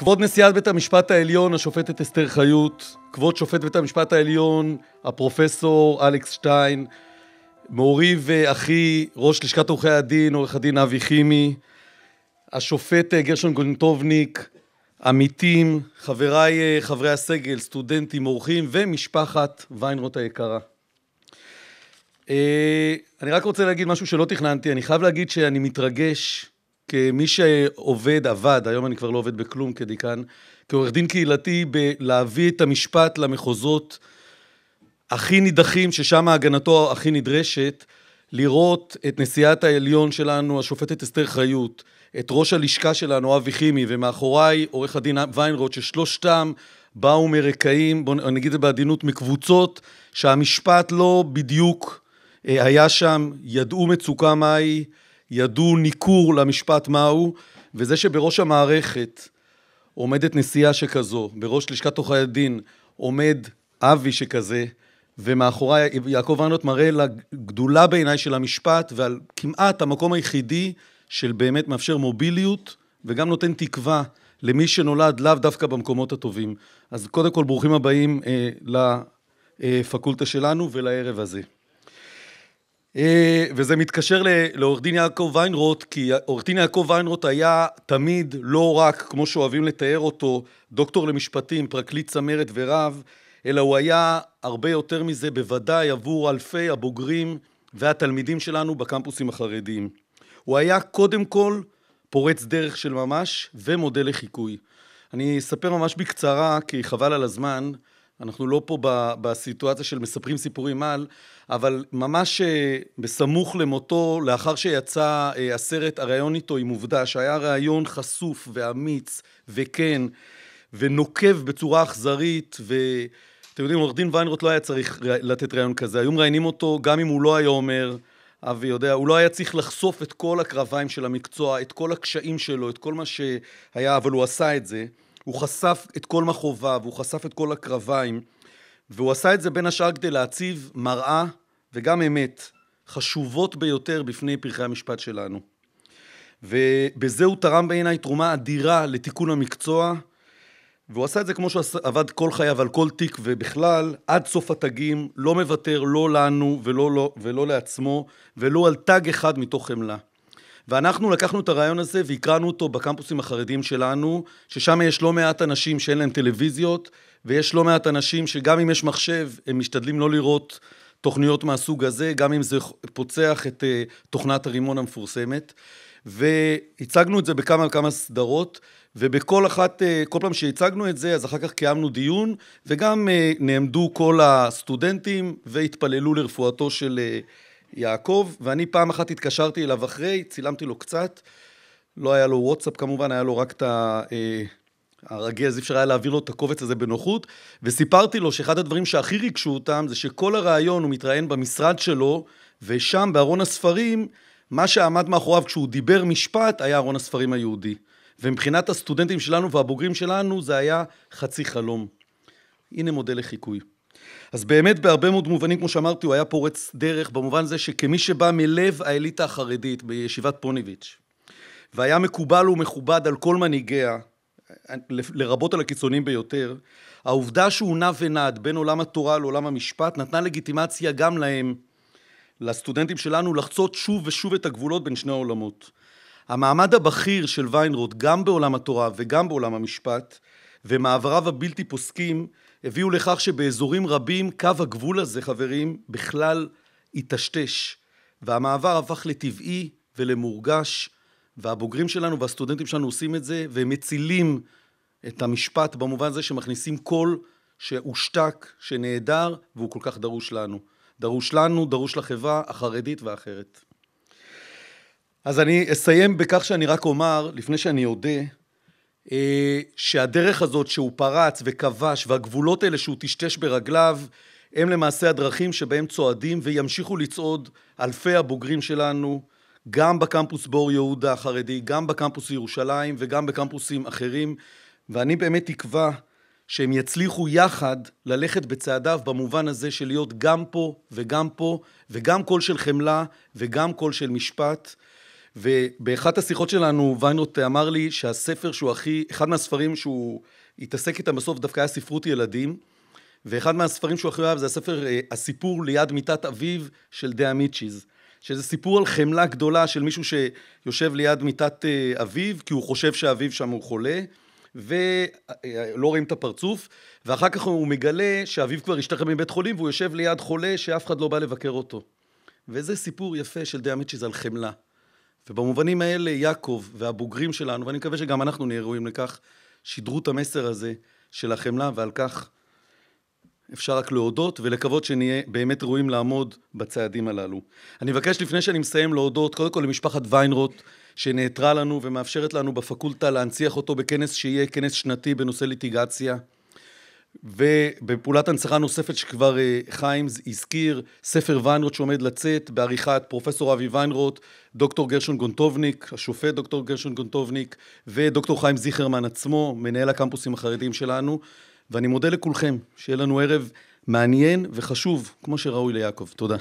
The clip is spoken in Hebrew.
כבוד נשיאת בית המשפט העליון, השופטת אסתר חיות, כבוד שופט בית המשפט העליון, הפרופסור אלכס שטיין, מורי ואחי, אה, ראש לשכת עורכי הדין, עורך הדין אבי חימי, השופט אה, גרשון גולנטובניק, עמיתים, חבריי אה, חברי הסגל, סטודנטים, אורחים ומשפחת ויינרוט היקרה. אני רק רוצה להגיד משהו שלא תכננתי, אני חייב להגיד שאני מתרגש כמי שעובד, עבד, היום אני כבר לא עובד בכלום כדיקן, כעורך דין קהילתי, בלהביא את המשפט למחוזות הכי נידחים, ששם הגנתו הכי נדרשת, לראות את נשיאת העליון שלנו, השופטת אסתר חיות, את ראש הלשכה שלנו, אבי חימי, ומאחוריי עורך הדין ויינרוט, ששלושתם באו מרקעים, בואו נגיד את זה בעדינות, מקבוצות שהמשפט לא בדיוק אה, היה שם, ידעו מצוקה מהי. ידעו ניכור למשפט מהו, וזה שבראש המערכת עומדת נשיאה שכזו, בראש לשכת עורכי הדין עומד אבי שכזה, ומאחורי יעקב ארנות מראה על הגדולה בעיניי של המשפט ועל כמעט המקום היחידי של באמת מאפשר מוביליות וגם נותן תקווה למי שנולד לאו דווקא במקומות הטובים. אז קודם כל ברוכים הבאים אה, לפקולטה שלנו ולערב הזה. אה, וזה מתקשר לעורך דין יעקב ויינרוט, כי עורך דין יעקב ויינרוט היה תמיד לא רק, כמו שאוהבים לתאר אותו, דוקטור למשפטים, פרקליט צמרת ורב, אלא הוא היה הרבה יותר מזה, בוודאי עבור אלפי הבוגרים והתלמידים שלנו בקמפוסים החרדיים. הוא היה קודם כל פורץ דרך של ממש ומודל לחיקוי. אני אספר ממש בקצרה, כי חבל על הזמן, אנחנו לא פה בסיטואציה של מספרים סיפורים על, אבל ממש אה, בסמוך למותו, לאחר שיצא אה, הסרט, הראיון איתו עם עובדה, שהיה ראיון חשוף ואמיץ וכן, ונוקב בצורה אכזרית, ו... אתם יודעים, עורך דין ויינרוט לא היה צריך לתת ראיון כזה. היו מראיינים אותו, גם אם הוא לא היה אומר, אבי יודע, הוא לא היה צריך לחשוף את כל הקרביים של המקצוע, את כל הקשיים שלו, את כל מה שהיה, אבל הוא עשה את זה. הוא חשף את כל מכאוביו, הוא חשף את כל הקרביים, והוא עשה את זה בין השאר כדי להציב מראה וגם אמת חשובות ביותר בפני פרחי המשפט שלנו. ובזה הוא תרם בעיניי תרומה אדירה לתיקון המקצוע, והוא עשה את זה כמו שעבד כל חייו על כל תיק ובכלל, עד סוף התגים, לא מוותר לא לנו ולא, לא, ולא לעצמו, ולא על תג אחד מתוך חמלה. ואנחנו לקחנו את הרעיון הזה והקראנו אותו בקמפוסים החרדיים שלנו, ששם יש לא מעט אנשים שאין להם טלוויזיות, ויש לא מעט אנשים שגם אם יש מחשב, הם משתדלים לא לראות תוכניות מהסוג הזה, גם אם זה פוצח את אה, תוכנת הרימון המפורסמת. והצגנו את זה בכמה וכמה סדרות, ובכל אחת, אה, כל פעם שהצגנו את זה, אז אחר כך קיימנו דיון, וגם אה, נעמדו כל הסטודנטים והתפללו לרפואתו של יעקב, ואני פעם אחת התקשרתי אליו אחרי, צילמתי לו קצת, לא היה לו וואטסאפ כמובן, היה לו רק את ה... אה, הרגז, אי אפשר היה להעביר לו את הקובץ הזה בנוחות, וסיפרתי לו שאחד הדברים שהכי ריגשו אותם זה שכל הרעיון הוא מתראיין במשרד שלו, ושם בארון הספרים, מה שעמד מאחוריו כשהוא דיבר משפט היה ארון הספרים היהודי. ומבחינת הסטודנטים שלנו והבוגרים שלנו זה היה חצי חלום. הנה מודל לחיקוי. אז באמת בהרבה מאוד מובנים, כמו שאמרתי, הוא היה פורץ דרך, במובן זה שכמי שבא מלב האליטה החרדית בישיבת פוניביץ', והיה מקובל ומכובד על כל מנהיגיה, לרבות על הקיצוניים ביותר, העובדה שהוא נע ונד בין עולם התורה לעולם המשפט נתנה לגיטימציה גם להם, לסטודנטים שלנו, לחצות שוב ושוב את הגבולות בין שני העולמות. המעמד הבכיר של ויינרוט, גם בעולם התורה וגם בעולם המשפט, ומעבריו הבלתי פוסקים, הביאו לכך שבאזורים רבים קו הגבול הזה, חברים, בכלל היטשטש, והמעבר הפך לטבעי ולמורגש, והבוגרים שלנו והסטודנטים שלנו עושים את זה, והם מצילים את המשפט במובן הזה שמכניסים קול שהושתק, שנעדר, והוא כל כך דרוש לנו. דרוש לנו, דרוש לחברה החרדית והאחרת. אז אני אסיים בכך שאני רק אומר, לפני שאני אודה, אה, שהדרך הזאת שהוא פרץ וכבש והגבולות האלה שהוא טשטש ברגליו הם למעשה הדרכים שבהם צועדים וימשיכו לצעוד אלפי הבוגרים שלנו גם בקמפוס באור יהודה החרדי, גם בקמפוס ירושלים וגם בקמפוסים אחרים ואני באמת תקווה שהם יצליחו יחד ללכת בצעדיו במובן הזה של להיות גם פה וגם פה וגם קול של חמלה וגם קול של משפט ובאחת השיחות שלנו ויינרוט אמר לי שהספר שהוא הכי, אחד מהספרים שהוא התעסק איתם בסוף דווקא היה ספרות ילדים, ואחד מהספרים שהוא הכי אוהב זה הספר אה, הסיפור ליד מיטת אביו של דה אמיצ'יז. שזה סיפור על חמלה גדולה של מישהו שיושב ליד מיטת אה, אביו, כי הוא חושב שאביו שם הוא חולה, ולא אה, רואים את הפרצוף, ואחר כך הוא מגלה שאביו כבר השתחרר מבית חולים והוא יושב ליד חולה שאף אחד לא בא לבקר אותו. וזה סיפור יפה של דה אמיצ'יז על חמלה. ובמובנים האלה יעקב והבוגרים שלנו, ואני מקווה שגם אנחנו נהיה ראויים לכך, שידרו את המסר הזה של החמלה, ועל כך אפשר רק להודות ולקוות שנהיה באמת ראויים לעמוד בצעדים הללו. אני מבקש לפני שאני מסיים להודות קודם כל למשפחת ויינרוט שנעתרה לנו ומאפשרת לנו בפקולטה להנציח אותו בכנס שיהיה כנס שנתי בנושא ליטיגציה. ובפעולת הנצחה נוספת שכבר אה, חיים הזכיר, ספר ויינרוט שעומד לצאת בעריכת פרופסור אבי ויינרוט, דוקטור גרשון גונטובניק, השופט דוקטור גרשון גונטובניק, ודוקטור חיים זיכרמן עצמו, מנהל הקמפוסים החרדיים שלנו. ואני מודה לכולכם, שיהיה לנו ערב מעניין וחשוב, כמו שראוי ליעקב. תודה.